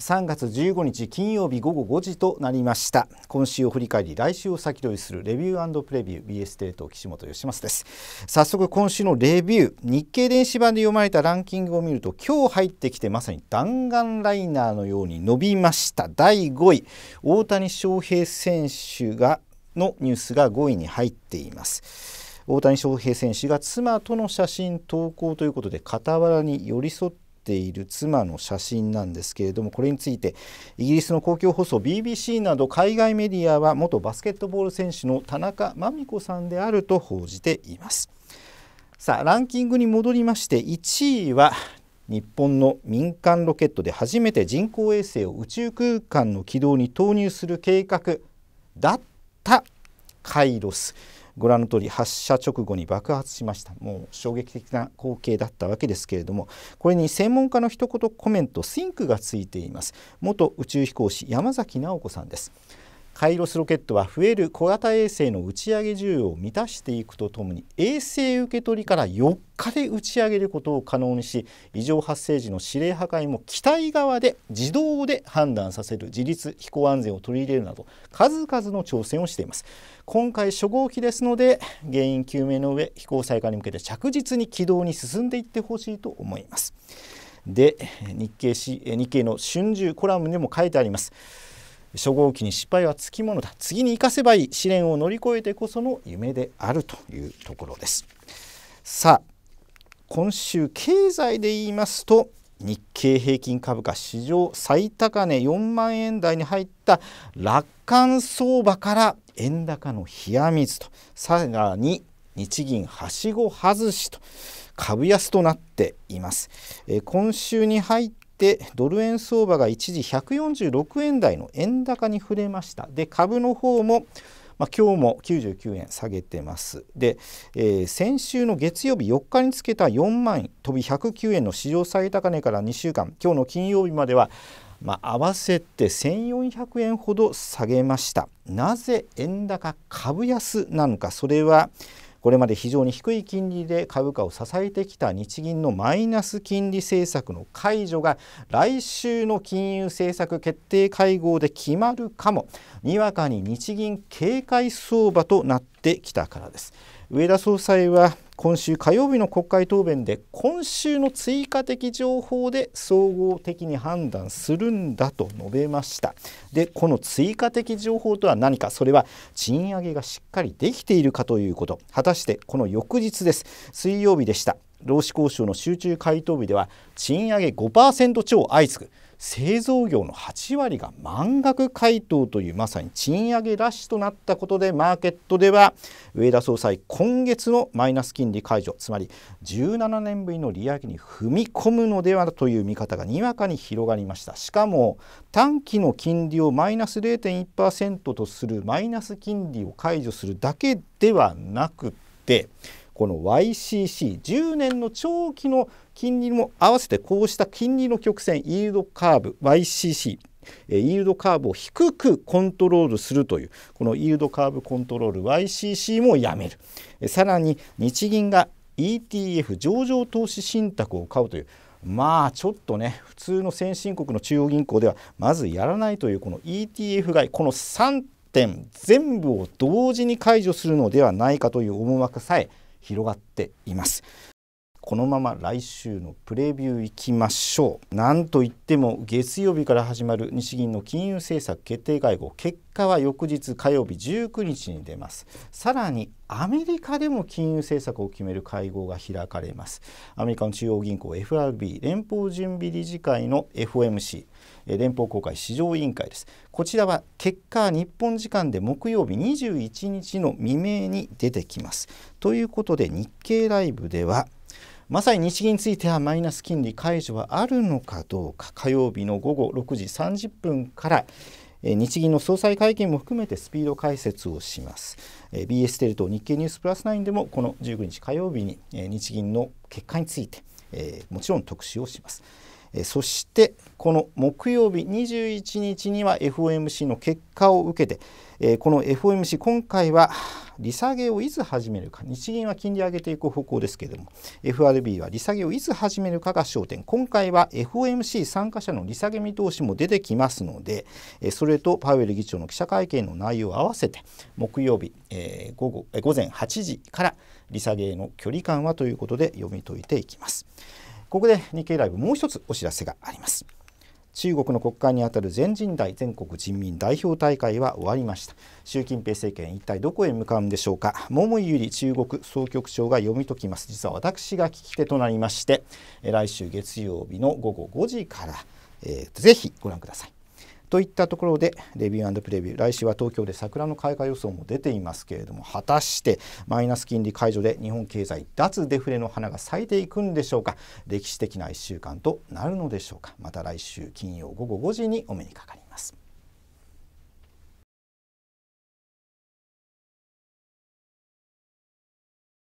3月15日金曜日午後5時となりました今週を振り返り来週を先取りするレビュープレビュー BS テレ東岸本義正です早速今週のレビュー日経電子版で読まれたランキングを見ると今日入ってきてまさに弾丸ライナーのように伸びました第5位大谷翔平選手がのニュースが5位に入っています大谷翔平選手が妻との写真投稿ということで傍らに寄り添ってている妻の写真なんですけれどもこれについてイギリスの公共放送 BBC など海外メディアは元バスケットボール選手の田中真美子さんであると報じています。さあランキングに戻りまして1位は日本の民間ロケットで初めて人工衛星を宇宙空間の軌道に投入する計画だったカイロス。ご覧の通り発射直後に爆発しましたもう衝撃的な光景だったわけですけれどもこれに専門家の一言コメントシンクがついています元宇宙飛行士山崎直子さんですカイロスロケットは増える小型衛星の打ち上げ需要を満たしていくとともに衛星受け取りから4日で打ち上げることを可能にし異常発生時の指令破壊も機体側で自動で判断させる自立飛行安全を取り入れるなど数々の挑戦をしています今回初号機ですので原因究明の上飛行再開に向けて着実に軌道に進んでいってほしいと思いますで日経し日経の春秋コラムにも書いてあります初号機に失敗はつきものだ次に生かせばいい試練を乗り越えてこその夢であるというところですさあ今週経済で言いますと日経平均株価史上最高値4万円台に入った楽観相場から円高の冷や水とさらに日銀はしご外しと株安となっています、え今週に入ってドル円相場が一時146円台の円高に触れましたで株の方もまあ、今日も99円下げてます。で、えー、先週の月曜日4日につけた4万円飛び109円の史上最高値から2週間今日の金曜日まではまあ、合わせて1400円ほど下げました。なぜ円高株安なのかそれはこれまで非常に低い金利で株価を支えてきた日銀のマイナス金利政策の解除が来週の金融政策決定会合で決まるかもにわかに日銀警戒相場となってきたからです。上田総裁は今週火曜日の国会答弁で今週の追加的情報で総合的に判断するんだと述べましたでこの追加的情報とは何かそれは賃上げがしっかりできているかということ果たしてこの翌日です水曜日でした労使交渉の集中回答日では賃上げ5%超相次ぐ製造業の8割が満額回答というまさに賃上げラッシュとなったことでマーケットでは上田総裁今月のマイナス金利解除つまり17年ぶりの利上げに踏み込むのではという見方がにわかに広がりましたしかも短期の金利をマイナス0.1%とするマイナス金利を解除するだけではなくてこの YCC10 年の長期の金利も合わせてこうした金利の曲線イールドカーブ YCC イールドカーブを低くコントロールするというこのイールドカーブコントロール YCC もやめるさらに日銀が ETF 上場投資信託を買うというまあちょっとね普通の先進国の中央銀行ではまずやらないというこの ETF 買いこの3点全部を同時に解除するのではないかという思惑さえ広がっていますこのまま来週のプレビューいきましょうなんといっても月曜日から始まる日銀の金融政策決定会合結果は翌日火曜日19日に出ますさらにアメリカでも金融政策を決める会合が開かれますアメリカの中央銀行 FRB 連邦準備理事会の FOMC 連邦公開市場委員会ですこちらは結果日本時間で木曜日21日の未明に出てきますということで日経ライブでは「まさに日銀についてはマイナス金利解除はあるのかどうか火曜日の午後6時30分から日銀の総裁会見も含めてスピード解説をします BS テレと日経ニュースプラス9でもこの19日火曜日に日銀の結果についてもちろん特集をします。そしてこの木曜日21日には FOMC の結果を受けて、この FOMC 今回は利下げをいつ始めるか日銀は金利上げていく方向ですけれども FRB は利下げをいつ始めるかが焦点今回は FOMC 参加者の利下げ見通しも出てきますのでそれとパウエル議長の記者会見の内容を合わせて木曜日、えー、午後午前8時から利下げへの距離感はということで読み解いていきます。ここで日経ライブもう一つお知らせがあります。中国の国会にあたる全人代全国人民代表大会は終わりました習近平政権一体どこへ向かうんでしょうか桃井由里中国総局長が読み解きます実は私が聞き手となりまして来週月曜日の午後5時から、えー、ぜひご覧くださいといったところでレビュープレビュー来週は東京で桜の開花予想も出ていますけれども果たしてマイナス金利解除で日本経済脱デフレの花が咲いていくんでしょうか歴史的な1週間となるのでしょうかまた来週金曜午後5時にお目にかかります。